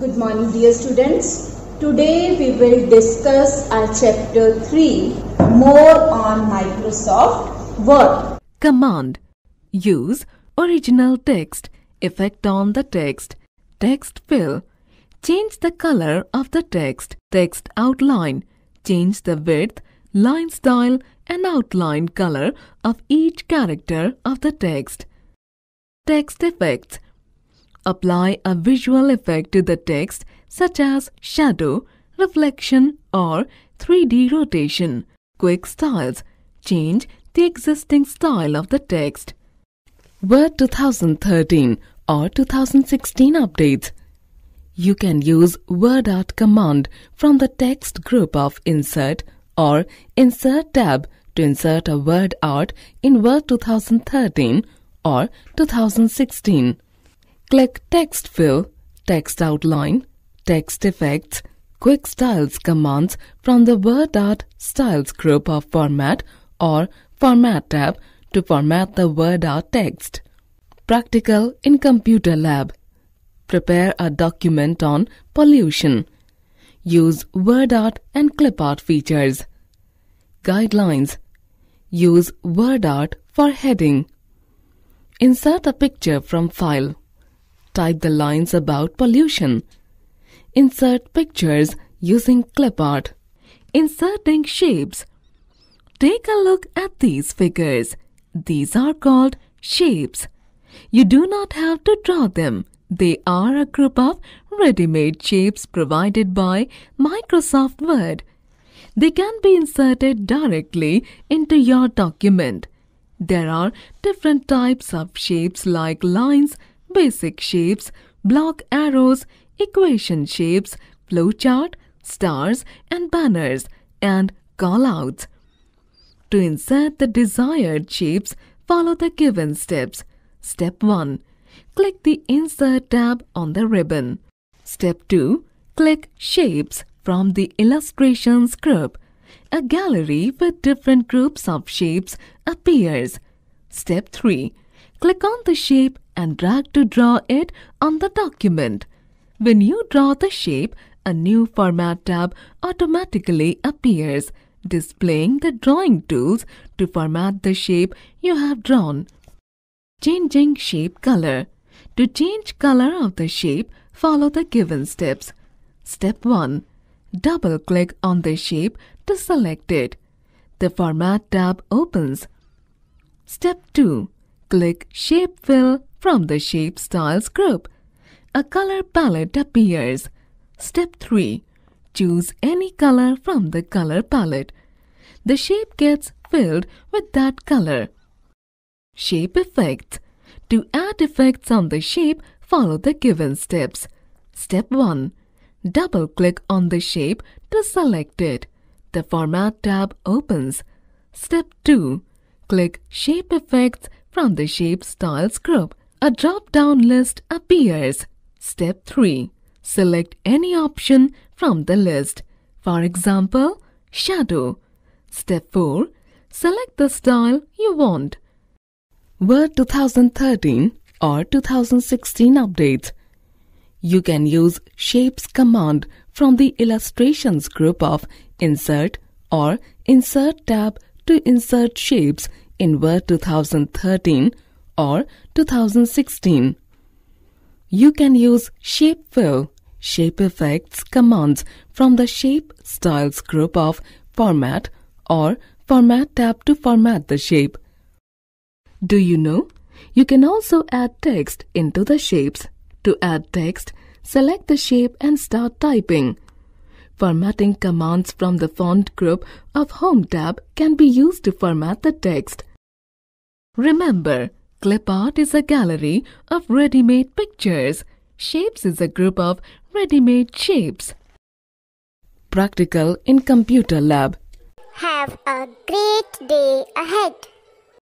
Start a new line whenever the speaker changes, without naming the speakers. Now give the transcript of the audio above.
Good morning dear students. Today we will discuss our chapter 3 more on Microsoft Word. Command Use original text, effect on the text, text fill, change the color of the text, text outline, change the width, line style and outline color of each character of the text. Text effects apply a visual effect to the text such as shadow, reflection or 3D rotation. Quick styles change the existing style of the text. Word 2013 or 2016 updates. You can use word art command from the text group of insert or insert tab to insert a word art in Word 2013 or 2016. Click Text Fill, Text Outline, Text Effects, Quick Styles commands from the Word Art Styles group of Format or Format tab to format the Word Art text. Practical in Computer Lab. Prepare a document on pollution. Use word art and clip art features. Guidelines. Use word art for heading. Insert a picture from file type the lines about pollution. Insert pictures using clip art. Inserting shapes. Take a look at these figures. These are called shapes. You do not have to draw them. They are a group of ready-made shapes provided by Microsoft Word. They can be inserted directly into your document. There are different types of shapes like lines, basic shapes, block arrows, equation shapes, flowchart, stars and banners, and callouts. To insert the desired shapes, follow the given steps. Step 1. Click the Insert tab on the ribbon. Step 2. Click Shapes from the Illustrations group. A gallery with different groups of shapes appears. Step 3 Click on the shape and drag to draw it on the document. When you draw the shape, a new Format tab automatically appears, displaying the drawing tools to format the shape you have drawn. Changing shape color. To change color of the shape, follow the given steps. Step 1. Double-click on the shape to select it. The Format tab opens. Step 2 click Shape Fill from the Shape Styles group. A color palette appears. Step 3. Choose any color from the color palette. The shape gets filled with that color. Shape Effects To add effects on the shape, follow the given steps. Step 1. Double-click on the shape to select it. The Format tab opens. Step 2. Click Shape Effects from the Shape Styles group, a drop-down list appears. Step 3. Select any option from the list. For example, shadow. Step 4. Select the style you want. Word 2013 or 2016 updates. You can use shapes command from the illustrations group of insert or insert tab to insert shapes in Word 2013 or 2016. You can use Shape Fill, shape effects commands from the shape styles group of format or format tab to format the shape. Do you know? You can also add text into the shapes. To add text, select the shape and start typing. Formatting commands from the font group of Home tab can be used to format the text. Remember, clipart is a gallery of ready-made pictures. Shapes is a group of ready-made shapes. Practical in Computer Lab. Have a great day ahead.